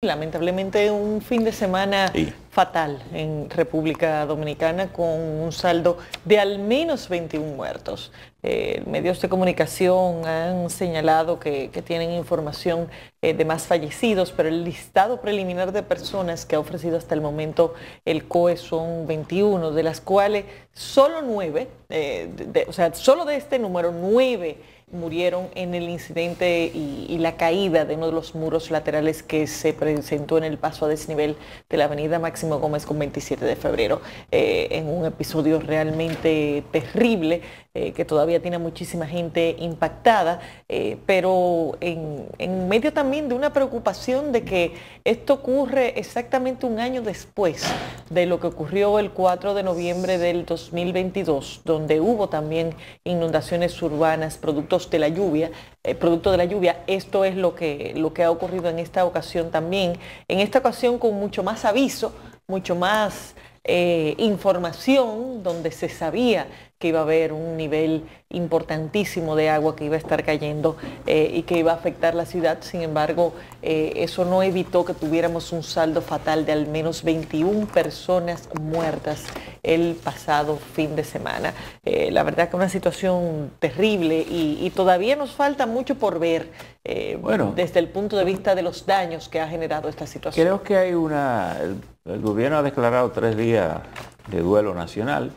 Lamentablemente un fin de semana fatal en República Dominicana con un saldo de al menos 21 muertos. Eh, medios de comunicación han señalado que, tienen información eh, de más fallecidos, pero el listado preliminar de personas que ha ofrecido hasta el momento el COE son 21, de las cuales solo 9, eh, o sea, solo de este número 9 murieron en el incidente y, la caída de uno de los muros laterales que se presentó en el paso a desnivel de la avenida Máximo Gómez con 27 de febrero, eh, en un episodio realmente terrible eh, que todavía tiene muchísima gente impactada, eh, pero en, medio también de una preocupación de que esto ocurre exactamente un año después de lo que ocurrió el 4 de noviembre del 2022, donde hubo también inundaciones urbanas, productos de la lluvia, eh, producto de la lluvia. Esto es lo que, lo que ha ocurrido en esta ocasión también, en esta ocasión con mucho más aviso, mucho más... información donde se sabía que iba a haber un nivel importantísimo de agua que iba a estar cayendo eh, y que iba a afectar la ciudad. Sin embargo, eh, eso no evitó que tuviéramos un saldo fatal de al menos 21 personas muertas el pasado fin de semana. Eh, la verdad que una situación terrible y, todavía nos falta mucho por ver bueno, desde el punto de vista de los daños que ha generado esta situación. Creo que hay una... el gobierno ha declarado tres días de duelo nacional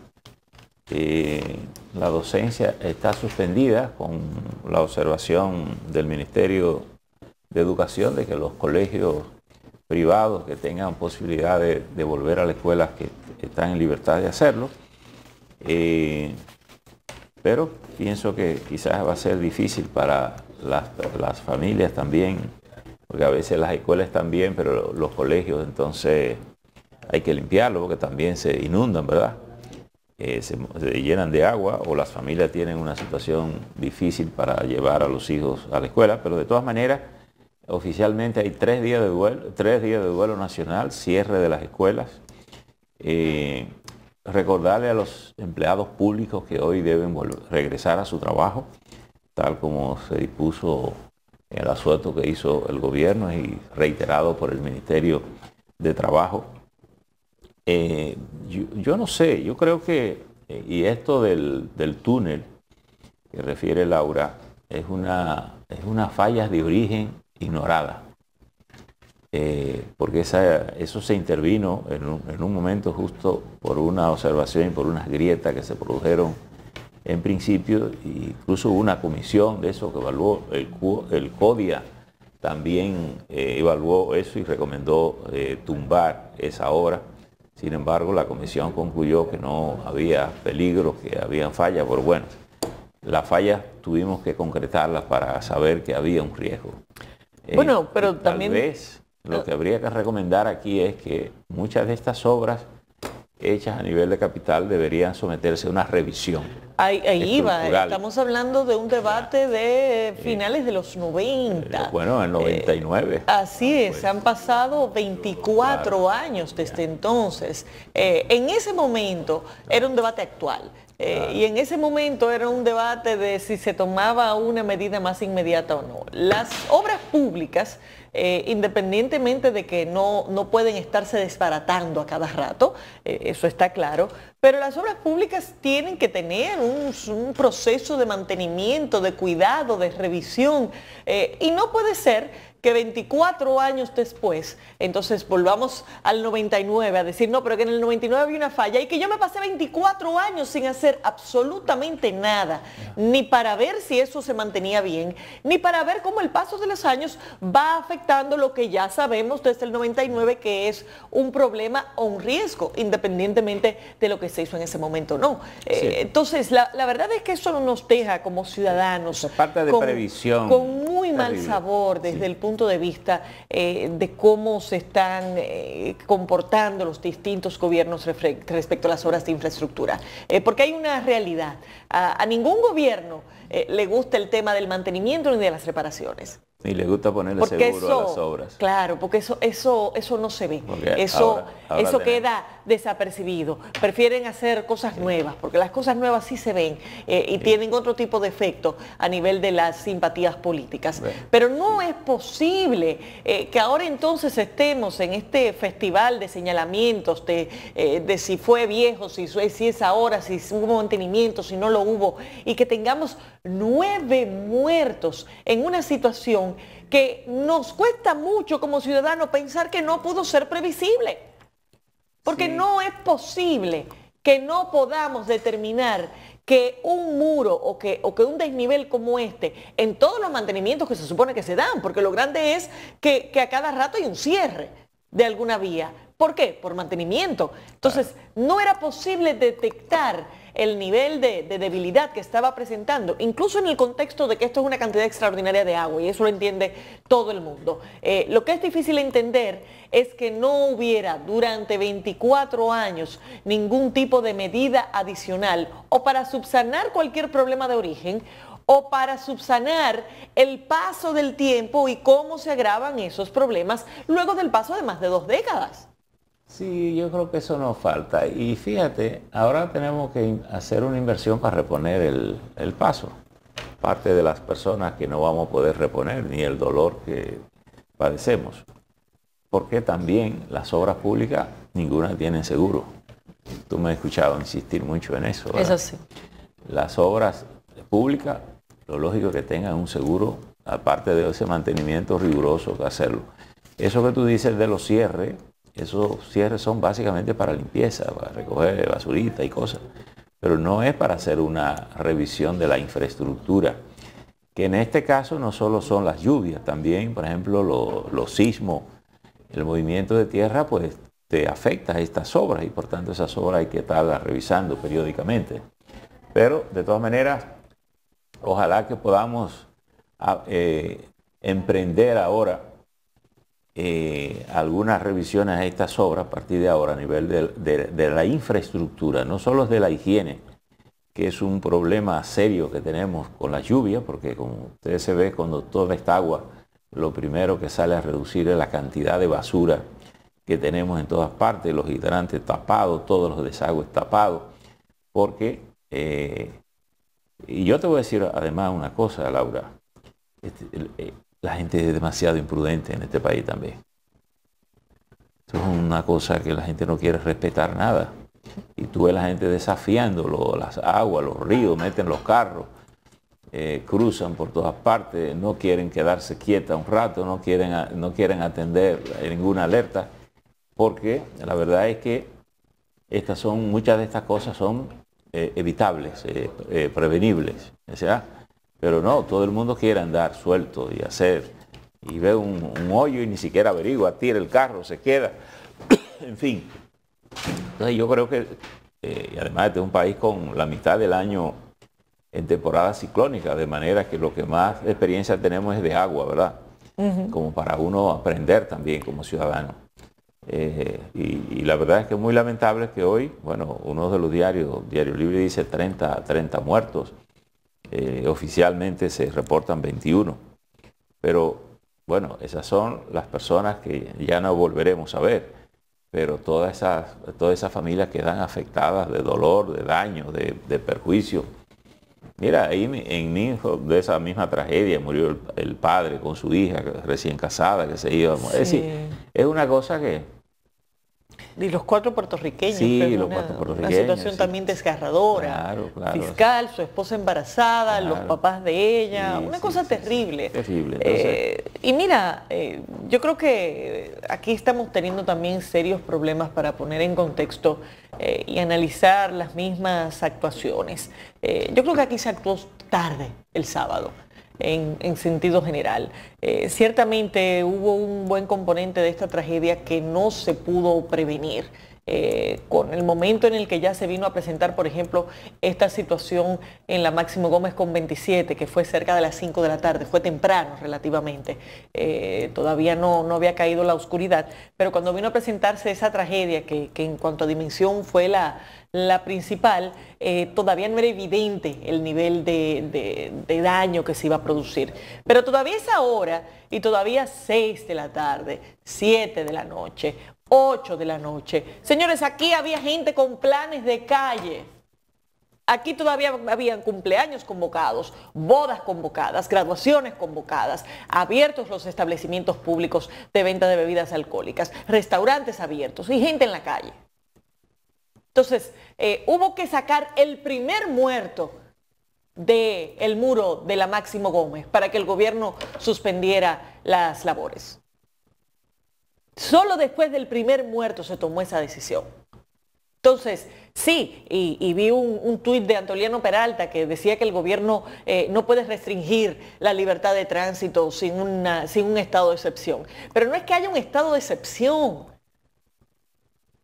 la docencia está suspendida con la observación del Ministerio de Educación de que los colegios privados que tengan posibilidad de, volver a la escuela que están en libertad de hacerlo. Eh, pero pienso que quizás va a ser difícil para las, las, familias también, porque a veces las escuelas también, pero los colegios entonces hay que limpiarlo porque también se inundan, ¿verdad? Eh, se, llenan de agua o las familias tienen una situación difícil para llevar a los hijos a la escuela, pero de todas maneras, oficialmente hay tres días de duelo, días de duelo nacional, cierre de las escuelas. Eh, recordarle a los empleados públicos que hoy deben regresar a su trabajo, tal como se dispuso el asunto que hizo el gobierno y reiterado por el Ministerio de Trabajo eh, yo, no sé, yo creo que, eh, y esto del, túnel que refiere Laura, es una, es falla de origen ignorada. Eh, porque eso se intervino en un, momento justo por una observación y por unas grietas que se produjeron en principio, incluso una comisión de eso que evaluó el, el CODIA, también evaluó eso y recomendó tumbar esa obra sin embargo, la comisión concluyó que no había peligro, que había fallas, pero bueno, las fallas tuvimos que concretarlas para saber que había un riesgo. Eh, bueno, pero tal también... Vez lo eh, que habría que recomendar aquí es que muchas de estas obras hechas a nivel de capital deberían someterse a una revisión. Ahí, ahí iba, estamos hablando de un debate de finales de los 90. Eh, bueno, en 99. Eh, así es, pues. han pasado 24 años desde entonces. Eh, en ese momento era un debate actual. Eh, y en ese momento era un debate de si se tomaba una medida más inmediata o no. Las obras públicas, eh, independientemente de que no, pueden estarse desbaratando a cada rato, eh, eso está claro, pero las obras públicas tienen que tener un, un proceso de mantenimiento, de cuidado, de revisión, y no puede ser que 24 años después, entonces volvamos al 99 a decir, no, pero que en el 99 había una falla y que yo me pasé 24 años sin hacer absolutamente nada, ni para ver si eso se mantenía bien, ni para ver cómo el paso de los años va afectando lo que ya sabemos desde el 99 que es un problema o un riesgo, independientemente de lo que se hizo en ese momento, ¿no? Eh, entonces, la, verdad es que eso nos deja como ciudadanos. parte de previsión. Con mal sabor desde el punto de vista eh, de cómo se están eh, comportando los distintos gobiernos respecto a las obras de infraestructura. Eh, porque hay una realidad. A, a ningún gobierno le gusta el tema del mantenimiento ni de las reparaciones. Y le gusta ponerle seguro a las obras. Claro, porque eso, eso, eso no se ve. eso, eso queda desapercibido. Prefieren hacer cosas nuevas, porque las cosas nuevas sí se ven eh, y tienen otro tipo de efecto a nivel de las simpatías políticas. Pero no es posible eh, que ahora entonces estemos en este festival de señalamientos de, eh, de si fue viejo, si, si es ahora, si hubo mantenimiento, si no lo hubo, y que tengamos nueve muertos en una situación que nos cuesta mucho como ciudadanos pensar que no pudo ser previsible. Porque no es posible que no podamos determinar que un muro o que, o que, un desnivel como este, en todos los mantenimientos que se supone que se dan, porque lo grande es que, que a cada rato hay un cierre de alguna vía. ¿Por qué? Por mantenimiento. Entonces, no era posible detectar el nivel de, debilidad que estaba presentando, incluso en el contexto de que esto es una cantidad extraordinaria de agua y eso lo entiende todo el mundo. Eh, lo que es difícil entender es que no hubiera durante 24 años ningún tipo de medida adicional o para subsanar cualquier problema de origen o para subsanar el paso del tiempo y cómo se agravan esos problemas luego del paso de más de dos décadas. Sí, yo creo que eso nos falta. Y fíjate, ahora tenemos que hacer una inversión para reponer el, paso. Parte de las personas que no vamos a poder reponer, ni el dolor que padecemos. Porque también las obras públicas, ninguna tiene seguro. Tú me has escuchado insistir mucho en eso. Eso sí. Las obras públicas, lo lógico es que tengan un seguro, aparte de ese mantenimiento riguroso que hacerlo. Eso que tú dices de los cierres, esos cierres son básicamente para limpieza, para recoger basurita y cosas, pero no es para hacer una revisión de la infraestructura, que en este caso no solo son las lluvias, también, por ejemplo, los sismos, el movimiento de tierra, pues te afecta a estas obras y por tanto esas obras hay que estarlas revisando periódicamente. Pero de todas maneras, ojalá que podamos ah, eh, emprender ahora eh, algunas revisiones a estas obras a partir de ahora a nivel de, la infraestructura, no solo de la higiene, que es un problema serio que tenemos con la lluvia, porque como ustedes se ve cuando toda esta agua, lo primero que sale a reducir es la cantidad de basura que tenemos en todas partes, los hidrantes tapados, todos los desagües tapados, porque, eh, y yo te voy a decir además una cosa, Laura, este, la gente es demasiado imprudente en este país también. es una cosa que la gente no quiere respetar nada. Y tú ves la gente desafiando las aguas, los ríos, meten los carros, eh, cruzan por todas partes, no quieren quedarse quieta un rato, no quieren, no quieren atender ninguna alerta, porque la verdad es que estas son, muchas de estas cosas son eh, evitables, eh, prevenibles. Pero no, todo el mundo quiere andar suelto y hacer. Y ve un, hoyo y ni siquiera averigua, tira el carro, se queda. en fin. Entonces yo creo que, eh, además este es un país con la mitad del año en temporada ciclónica, de manera que lo que más experiencia tenemos es de agua, ¿verdad? Como para uno aprender también como ciudadano. Eh, y, la verdad es que es muy lamentable que hoy, bueno, uno de los diarios, Diario Libre dice 30, 30 muertos, eh, oficialmente se reportan 21. Pero bueno, esas son las personas que ya no volveremos a ver, pero todas esas, todas esas familias quedan afectadas de dolor, de daño, de, perjuicio. Mira, ahí en mi hijo, de esa misma tragedia murió el, padre con su hija recién casada que se iba. a decir, es una cosa que y los cuatro puertorriqueños. Sí, los cuatro puertorriqueños. situación también desgarradora. Fiscal, su esposa embarazada, los papás de ella, una cosa terrible. Eh, y mira, eh, yo creo que aquí estamos teniendo también serios problemas para poner en contexto eh, y analizar las mismas actuaciones. yo creo que aquí se actuó tarde el sábado en, sentido general. Eh, ciertamente hubo un buen componente de esta tragedia que no se pudo prevenir. Eh, con el momento en el que ya se vino a presentar, por ejemplo, esta situación en la Máximo Gómez con 27, que fue cerca de las 5 de la tarde, fue temprano relativamente, eh, todavía no, no, había caído la oscuridad, pero cuando vino a presentarse esa tragedia, que, en cuanto a dimensión fue la, principal, eh, todavía no era evidente el nivel de, daño que se iba a producir. Pero todavía es ahora y todavía 6 de la tarde, 7 de la noche, 8 de la noche. Señores, aquí había gente con planes de calle. Aquí todavía habían cumpleaños convocados, bodas convocadas, graduaciones convocadas, abiertos los establecimientos públicos de venta de bebidas alcohólicas, restaurantes abiertos y gente en la calle. Entonces, eh, hubo que sacar el primer muerto del el muro de la Máximo Gómez para que el gobierno suspendiera las labores. Solo después del primer muerto se tomó esa decisión. Entonces, sí, y, vi un, tuit de Antoliano Peralta que decía que el gobierno eh, no puede restringir la libertad de tránsito sin, sin un estado de excepción. Pero no es que haya un estado de excepción.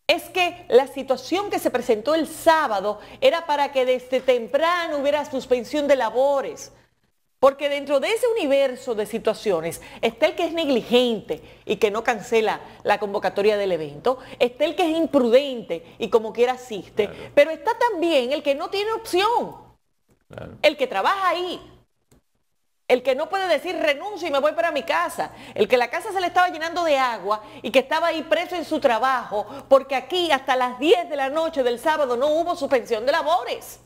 Es que la situación que se presentó el sábado era para que desde temprano hubiera suspensión de labores. Porque dentro de ese universo de situaciones está el que es negligente y que no cancela la convocatoria del evento, está el que es imprudente y como quiera asiste, pero está también el que no tiene opción, el que trabaja ahí, el que no puede decir renuncio y me voy para mi casa. El que la casa se le estaba llenando de agua y que estaba ahí preso en su trabajo porque aquí hasta las 10 de la noche del sábado no hubo suspensión de labores.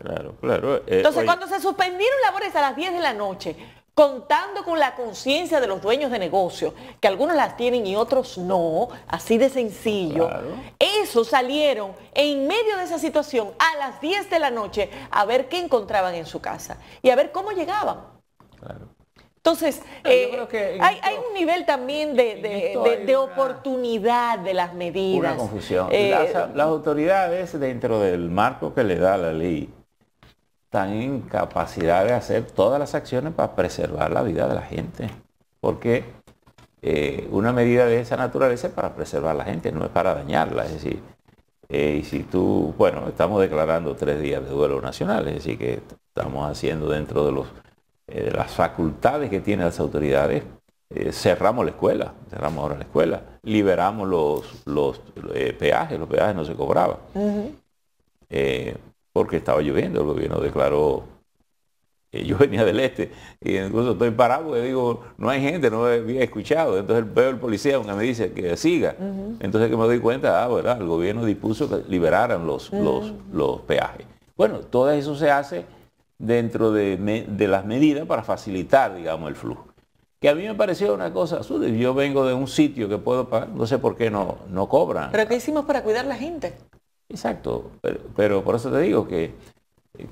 Claro, claro. Eh, Entonces, cuando se suspendieron labores a las 10 de la noche, contando con la conciencia de los dueños de negocios, que algunos las tienen y otros no, así de sencillo, eso esos salieron en medio de esa situación a las 10 de la noche a ver qué encontraban en su casa y a ver cómo llegaban. Entonces, ah, eh, hay, un nivel también de, oportunidad de las medidas. Una confusión. Eh, las autoridades, dentro del marco que le da la ley, están en capacidad de hacer todas las acciones para preservar la vida de la gente. Porque eh, una medida de esa naturaleza es para preservar la gente, no es para dañarla. Es decir, eh, y si tú, bueno, estamos declarando tres días de duelo nacional, es decir, que estamos haciendo dentro de, los, eh, las facultades que tienen las autoridades, cerramos la escuela, cerramos ahora la escuela, liberamos los, peajes, los peajes no se cobraban porque estaba lloviendo, el gobierno declaró, que eh, yo venía del este, y incluso estoy parado y digo, no hay gente, no había escuchado, entonces veo el policía aunque me dice que siga, entonces que me doy cuenta, ah, ¿verdad? El gobierno dispuso que liberaran los, peajes. Bueno, todo eso se hace dentro de, las medidas para facilitar, digamos, el flujo. Que a mí me pareció una cosa absurda. Yo vengo de un sitio que puedo pagar, no sé por qué no, no cobran. ¿Pero qué hicimos para cuidar la gente? Exacto, pero, por eso te digo que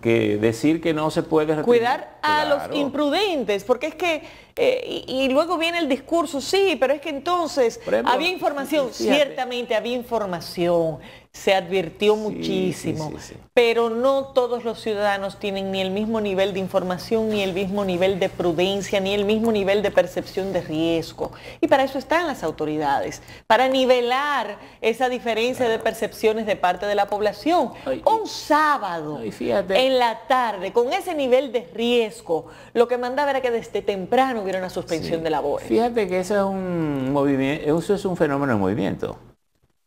que decir que no se puede retirar. Cuidar a los imprudentes, porque es que, eh, y, luego viene el discurso, sí, pero es que entonces había información, ciertamente había información, se advirtió muchísimo, pero no todos los ciudadanos tienen ni el mismo nivel de información, ni el mismo nivel de prudencia, ni el mismo nivel de percepción de riesgo. Y para eso están las autoridades, para nivelar esa diferencia de percepciones de parte de la población. Un sábado en la tarde, con ese nivel de riesgo, lo que mandaba era que desde temprano hubiera una suspensión de labores. Fíjate que eso es un movimiento, eso es un fenómeno de movimiento.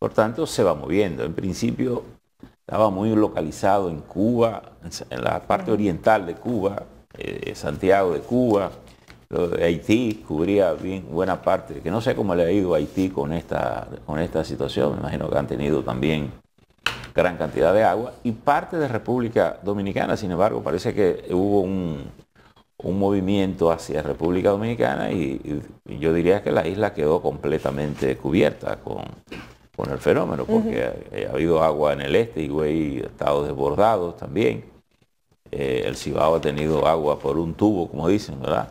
Por tanto, se va moviendo. En principio estaba muy localizado en Cuba, en la parte oriental de Cuba, eh, Santiago de Cuba, Haití cubría bien buena parte, que no sé cómo le ha ido a Haití con esta, con esta situación, me imagino que han tenido también gran cantidad de agua, y parte de República Dominicana, sin embargo, parece que hubo un, movimiento hacia República Dominicana y, yo diría que la isla quedó completamente cubierta con, con el fenómeno, porque eh, ha, habido agua en el este, y ha estado desbordado también. Eh, el Cibao ha tenido agua por un tubo, como dicen, ¿verdad?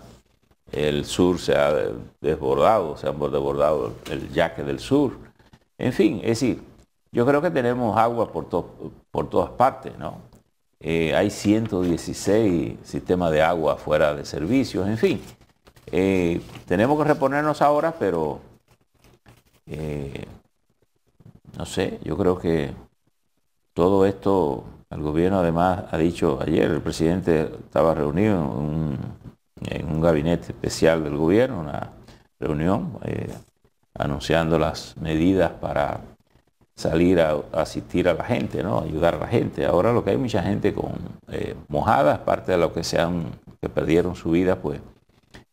El sur se ha desbordado, se han desbordado el yaque del sur. En fin, es decir, yo creo que tenemos agua por, por todas partes, ¿no? Eh, hay 116 sistemas de agua fuera de servicios, en fin. tenemos que reponernos ahora, pero no sé, yo creo que todo esto, el gobierno además ha dicho ayer, el presidente estaba reunido en un, gabinete especial del gobierno, una reunión eh, anunciando las medidas para salir a, asistir a la gente, ¿no? ayudar a la gente. Ahora lo que hay mucha gente con parte eh, mojadas, parte de lo que han que perdieron su vida, pues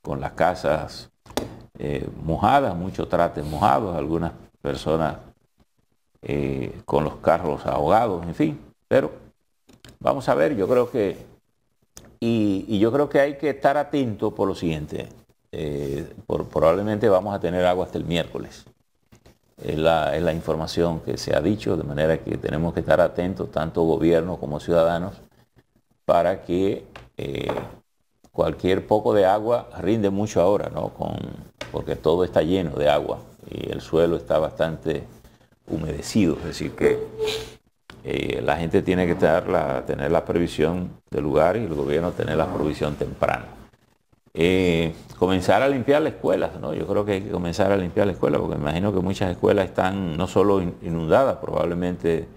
con las casas eh, mojadas, muchos trates mojados, algunas personas eh, con los carros ahogados, en fin. Pero vamos a ver, yo creo que, y, yo creo que hay que estar atento por lo siguiente. Eh, probablemente vamos a tener agua hasta el miércoles. Es la, información que se ha dicho, de manera que tenemos que estar atentos, tanto gobierno como ciudadanos, para que eh, cualquier poco de agua rinde mucho ahora, porque todo está lleno de agua y el suelo está bastante humedecidos, es decir, que eh, la gente tiene que tener la previsión de lugar y el gobierno tener la provisión temprana. Eh, comenzar a limpiar las escuelas, ¿no? yo creo que hay que comenzar a limpiar la escuela, porque imagino que muchas escuelas están no solo inundadas, probablemente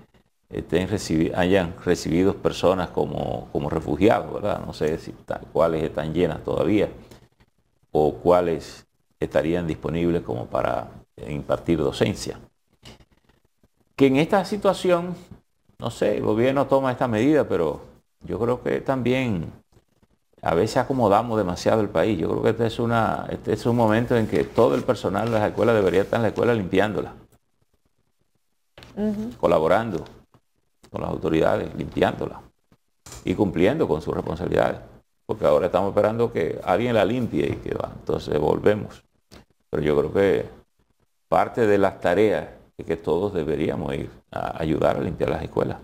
estén hayan recibido personas como, como refugiados, ¿verdad? No sé si cuáles están llenas todavía o cuáles estarían disponibles como para impartir docencia que en esta situación, no sé, el gobierno toma esta medida, pero yo creo que también a veces acomodamos demasiado el país. Yo creo que este es, una, este es un momento en que todo el personal de las escuelas debería estar en la escuela limpiándola, colaborando con las autoridades, limpiándola y cumpliendo con sus responsabilidades. Porque ahora estamos esperando que alguien la limpie y que va. Entonces volvemos. Pero yo creo que parte de las tareas y que todos deberíamos ir a ayudar a limpiar las escuelas.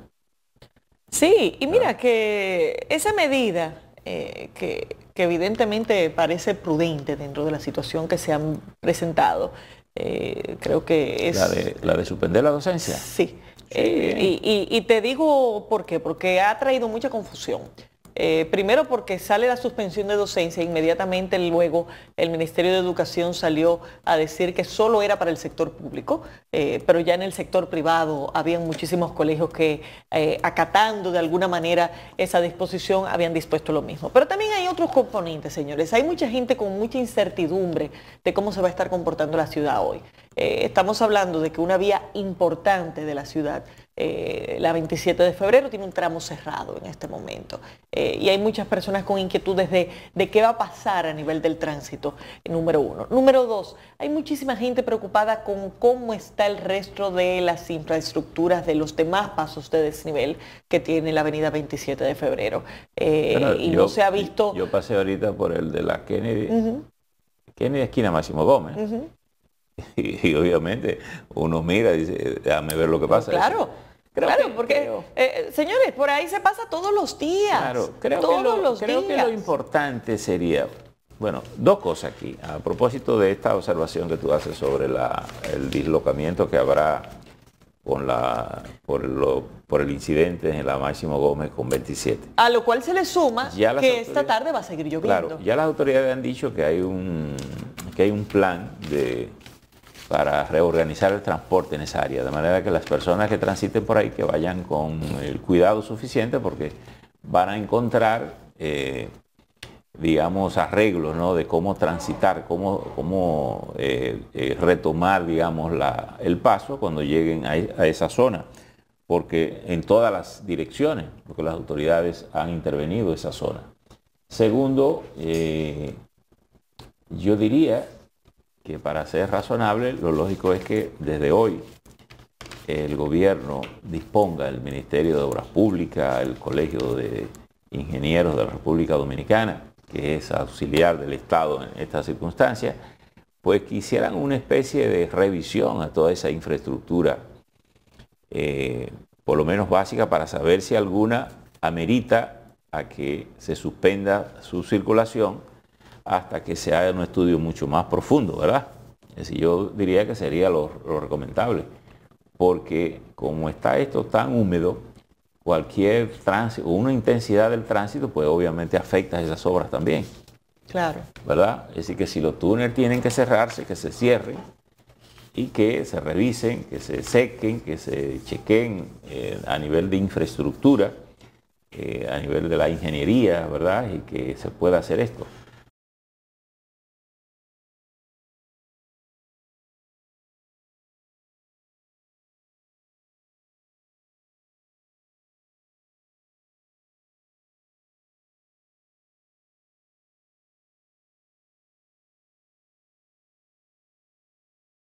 Sí, y mira que esa medida eh, que, evidentemente parece prudente dentro de la situación que se han presentado, eh, creo que es... La de, suspender la docencia. Sí. Eh, y te digo por qué, porque ha traído mucha confusión. Eh, primero porque sale la suspensión de docencia, inmediatamente luego el Ministerio de Educación salió a decir que solo era para el sector público, eh, pero ya en el sector privado habían muchísimos colegios que eh, acatando de alguna manera esa disposición habían dispuesto lo mismo. Pero también hay otros componentes, señores. Hay mucha gente con mucha incertidumbre de cómo se va a estar comportando la ciudad hoy. estamos hablando de que una vía importante de la ciudad eh, la 27 de febrero tiene un tramo cerrado en este momento. Eh, y hay muchas personas con inquietudes de, qué va a pasar a nivel del tránsito, número uno. Número dos, hay muchísima gente preocupada con cómo está el resto de las infraestructuras de los demás pasos de desnivel que tiene la avenida 27 de febrero. Eh, y no se ha visto... Yo pasé ahorita por el de la Kennedy. Kennedy esquina Máximo Gómez. y, obviamente uno mira y dice, déjame ver lo que pasa. Claro claro, porque, eh, señores, por ahí se pasa todos los días. Claro, creo, que, lo, creo que lo importante sería, bueno, dos cosas aquí, a propósito de esta observación que tú haces sobre el dislocamiento que habrá por, el incidente en la Máximo Gómez con 27. A lo cual se le suma que esta tarde va a seguir lloviendo. Claro, ya las autoridades han dicho que hay un plan de para reorganizar el transporte en esa área, de manera que las personas que transiten por ahí que vayan con el cuidado suficiente porque van a encontrar, eh, digamos, arreglos ¿no? de cómo transitar, cómo, cómo eh, eh, retomar, digamos, la, el paso cuando lleguen a, a esa zona, porque en todas las direcciones, porque las autoridades han intervenido esa zona. Segundo, yo diría que para ser razonable lo lógico es que desde hoy el gobierno disponga, el Ministerio de Obras Públicas, el Colegio de Ingenieros de la República Dominicana, que es auxiliar del Estado en estas circunstancias, pues que hicieran una especie de revisión a toda esa infraestructura, eh, por lo menos básica, para saber si alguna amerita a que se suspenda su circulación hasta que se haga un estudio mucho más profundo, ¿verdad? yo diría que sería lo, recomendable, porque como está esto tan húmedo, cualquier tránsito, una intensidad del tránsito, pues obviamente afecta a esas obras también. Claro. ¿Verdad? Es decir, que si los túneles tienen que cerrarse, que se cierren y que se revisen, que se sequen, que se chequen eh, a nivel de infraestructura, eh, a nivel de la ingeniería, ¿verdad? Y que se pueda hacer esto.